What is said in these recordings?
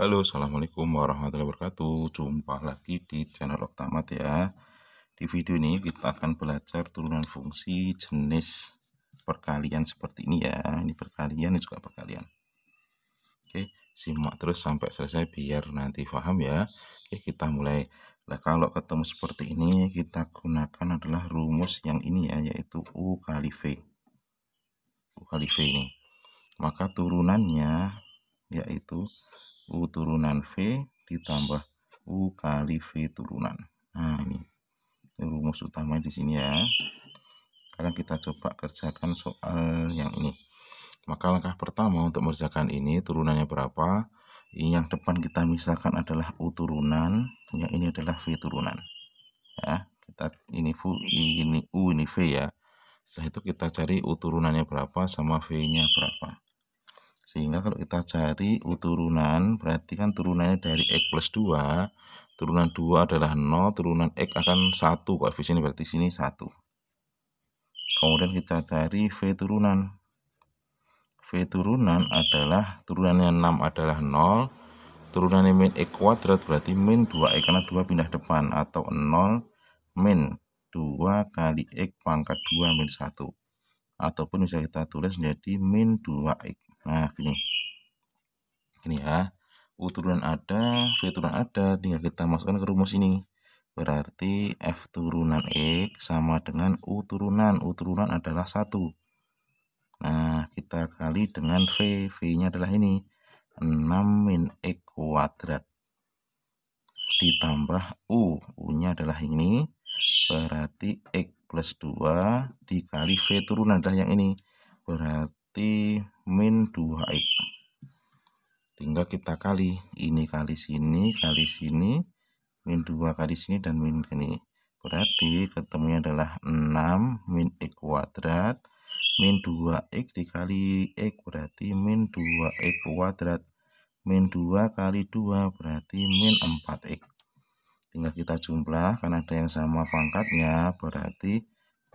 Halo, Assalamualaikum warahmatullahi wabarakatuh. Jumpa lagi di channel Oktamat ya. Di video ini kita akan belajar turunan fungsi jenis perkalian seperti ini ya. Ini perkalian, ini juga perkalian. Oke, simak terus sampai selesai biar nanti paham ya. Oke, kita mulai. Nah, kalau ketemu seperti ini, kita gunakan adalah rumus yang ini ya, yaitu U kali V. U kali V ini maka turunannya yaitu U turunan V ditambah U kali V turunan. Nah, ini rumus utama di sini ya. Sekarang kita coba kerjakan soal yang ini. Maka langkah pertama untuk mengerjakan ini turunannya berapa? Yang depan kita misalkan adalah U turunan, yang ini adalah V turunan. Ya, kita ini V ini U ini V ya. Setelah itu kita cari U turunannya berapa sama V-nya berapa sehingga kalau kita cari U turunan berarti kan turunannya dari X plus 2 turunan 2 adalah 0 turunan X akan 1 koefisien berarti sini 1 kemudian kita cari V turunan V turunan adalah turunannya 6 adalah 0 turunannya min X kuadrat berarti min 2X karena 2 pindah depan atau 0 min 2 kali X pangkat 2 min 1 ataupun bisa kita tulis menjadi min 2X nah ini ini ya U turunan ada V turunan ada tinggal kita masukkan ke rumus ini berarti F turunan X e sama dengan U turunan U turunan adalah satu nah kita kali dengan V V nya adalah ini 6 min X e kuadrat ditambah U U nya adalah ini berarti X plus 2 dikali V turunan adalah yang ini berarti berarti min 2x tinggal kita kali ini kali sini kali sini min 2 kali sini dan min ini berarti ketemunya adalah 6 min e kuadrat min 2x dikali e berarti min 2e kuadrat min 2 kali 2 berarti min 4x tinggal kita jumlah karena ada yang sama pangkatnya berarti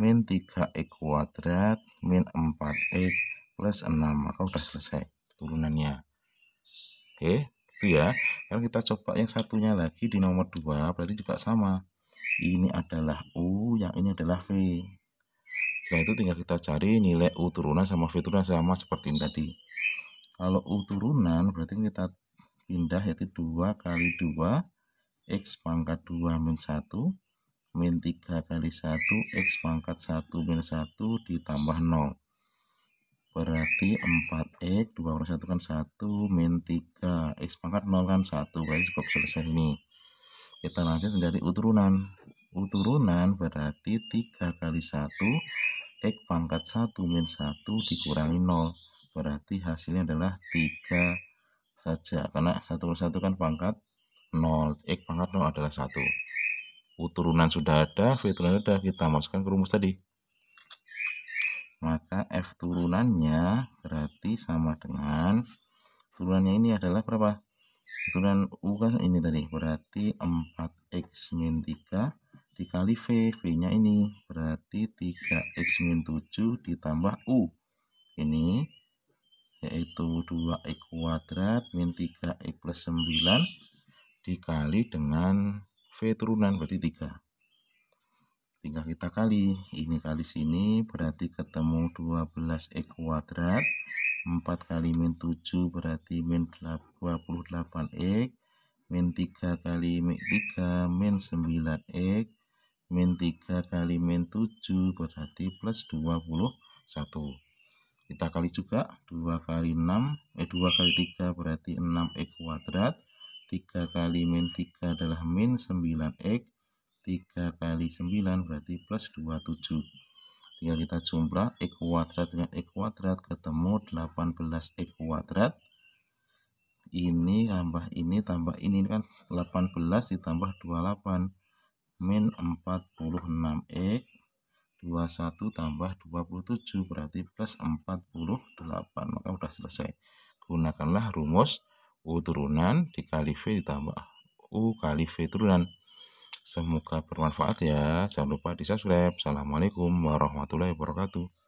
min 3 x kuadrat min 4x plus 6 maka sudah selesai turunannya oke itu ya kalau kita coba yang satunya lagi di nomor 2 berarti juga sama ini adalah U yang ini adalah V setelah itu tinggal kita cari nilai U turunan sama V turunan sama seperti ini tadi kalau U turunan berarti kita pindah yaitu 2 kali 2 X pangkat 2 min 1 min 3 kali 1 X pangkat 1 min 1 ditambah 0 berarti 4x 2 per 1 kan 1 min 3 x pangkat 0 kan 1 berarti cukup selesai ini kita lanjut menjadi uturunan uturunan berarti 3 kali 1 x pangkat 1 min 1 dikurangi 0 berarti hasilnya adalah 3 saja karena 1 per 1 kan pangkat 0 x pangkat 0 adalah 1 uturunan sudah ada, V sudah ada, kita masukkan ke rumus tadi maka F turunannya berarti sama dengan turunannya ini adalah berapa? Turunan U kan ini tadi berarti 4X 3 dikali V, V nya ini berarti 3X 7 ditambah U ini yaitu 2X kuadrat min 3X plus 9 dikali dengan V turunan berarti 3 tinggal kita kali ini kali sini berarti ketemu 12 e kuadrat 4 kali min 7 berarti min 28 e min 3 kali min 3 min 9 e min 3 kali min 7 berarti plus 21 kita kali juga 2 kali 6 eh 2 kali 3 berarti 6 e kuadrat 3 kali min 3 adalah min 9 e 3 kali 9 berarti plus 27 tinggal kita jumlah e kuadrat dengan e kuadrat ketemu 18 e kuadrat ini tambah ini tambah ini kan 18 ditambah 28 min 46 e 21 tambah 27 berarti plus 48 maka sudah selesai gunakanlah rumus U turunan dikali V ditambah U kali V turunan Semoga bermanfaat ya. Jangan lupa di subscribe. Assalamualaikum warahmatullahi wabarakatuh.